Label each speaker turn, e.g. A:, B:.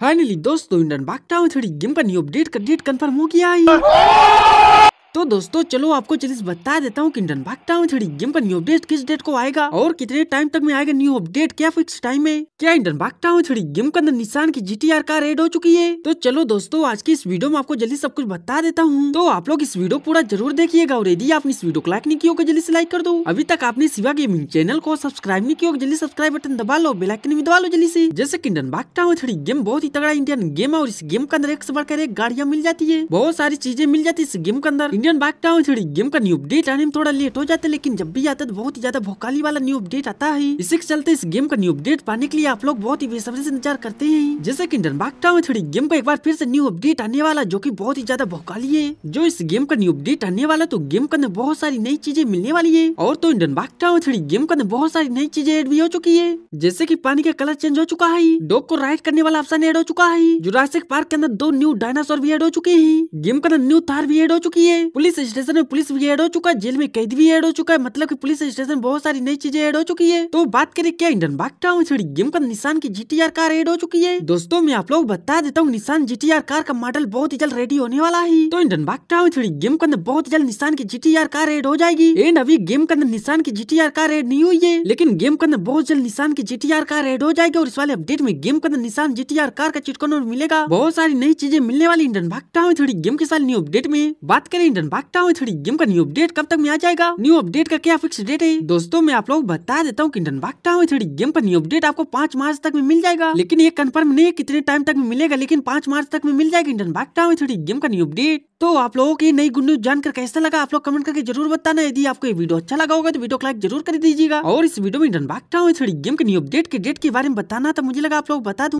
A: finally दोस्तों Indian बागटाउन थोड़ी game का न्यू अपडेट का डेट कंफर्म हो गया है तो दोस्तों चलो आपको चलिस बता देता हूँ किंडन डनबाग टाउन थ्री गेम का न्यू अपडेट किस डेट को आएगा और कितने टाइम तक में आएगा न्यू अपडेट क्या फिक्स टाइम है क्या डनबाग टाउन थ्री गेम के अंदर निशान की जी कार एड हो चुकी है तो चलो दोस्तों आज की इस वीडियो में आपको जल्दी सब कुछ बता देता हूँ तो आप लोग इस वीडियो पूरा जरूर देखिएगा और यदि आपने इस वीडियो को लाइक नहीं किया होगा जल्दी से लाइक कर दो अभी तक आपने सिवा गेमिंग चैनल को सब्सक्राइब नहीं किया जल्दी सब्सक्राइब बटन दबा लो बेलाइकन भी दबा लो जल्दी से जैसे किंडन डनबाग टाउन थ्री गेम बहुत ही तगड़ा इंडियन गेम है और इस गेम के अंदर एक से बढ़कर एक गाड़िया मिल जाती है बहुत सारी चीजें मिल जाती है इस गेम के अंदर इंडियन बाइक टाउन छोड़ी गेम का न्यू अपडेट आने में थोड़ा लेट हो जाता है लेकिन जब भी आता है तो बहुत ही ज्यादा भोकाली वाला न्यू अपडेट आता है इसी के चलते इस गेम का न्यू अपडेट पाने के लिए आप लोग बहुत ही बेसब्री से इंतजार करते हैं जैसे की इंडियन बाइक टाउन छोड़ी गेम का एक बार फिर से न्यू अपडेट आने वाला जो की बहुत ही ज्यादा भोकाली है जो इस गेम का न्यू अपडेट आने वाला तो गेम के अंदर बहुत सारी नई चीजें मिलने वाली है और तो इंडियन बाइक टाउन छोड़ी गेम के अंदर बहुत सारी नई चीजें एड भी हो चुकी है जैसे की पानी का कलर चेंज हो चुका है डॉग को राइड करने वाला ऑप्शन एड हो चुका है जुरासिक पार्क के अंदर दो न्यू डायनासोर भी एड हो चुके हैं गेम के अंदर न्यू तार भी एड हो चुकी है पुलिस स्टेशन में पुलिस भी एड हो चुका है जेल में कैद भी एड हो चुका है मतलब की पुलिस स्टेशन बहुत सारी नई चीजें एड हो चुकी है तो बात करें क्या इंडियन बाग टाउन छड़ी गेम का निशान की जी कार एड हो चुकी है दोस्तों मैं आप लोग बता देता हूँ निशान जी कार का मॉडल बहुत ही जल्द रेडी होने वाला है तो इंडियन बाग टाउन छड़ी गेम के अंदर बहुत जल्द निशान की जी कार एड हो जाएगी एंड अभी गेम के अंदर निशान की जी कार एड नहीं हुई है लेकिन गेम के अंदर बहुत जल्द निशान की जी कार एड हो जाएगी और इस वाले अपडेट में गेम के अंदर निशान जी कार का चिटकन मिलेगा बहुत सारी नई चीजें मिलने वाली इंडियन भाग टाउन थोड़ी गेम के साथ न्यू अपडेट में बात करें डन भागता हूँ थोड़ी गेम का न्यू अपडेट कब तक में आ जाएगा न्यू अपडेट का क्या फिक्स डेट है दोस्तों मैं आप लोग बता देता हूँ किंडन भागता हूँ थोड़ी गेम का न्यू अपडेट आपको पांच मार्च तक में मिल जाएगा लेकिन ये कन्फर्म नहीं कितने टाइम तक में मिलेगा लेकिन पांच मार्च तक में मिल जाएगा इंडन भागता हूँ थोड़ी गेम का न्यू अपडेट तो आप लोगों की नई गुड न्यूज जानकर कैसा लगा आप लोग कमेंट करके जरूर बताना यदि आपको ये वीडियो अच्छा लगा होगा तो वीडियो को लाइक जरूर कर दीजिएगा और इस वीडियो में इंडन भागता हूँ थोड़ी गेम के न्यू अपडेट के डेट के बारे में बताना तो मुझे लगा आप लोग बता दू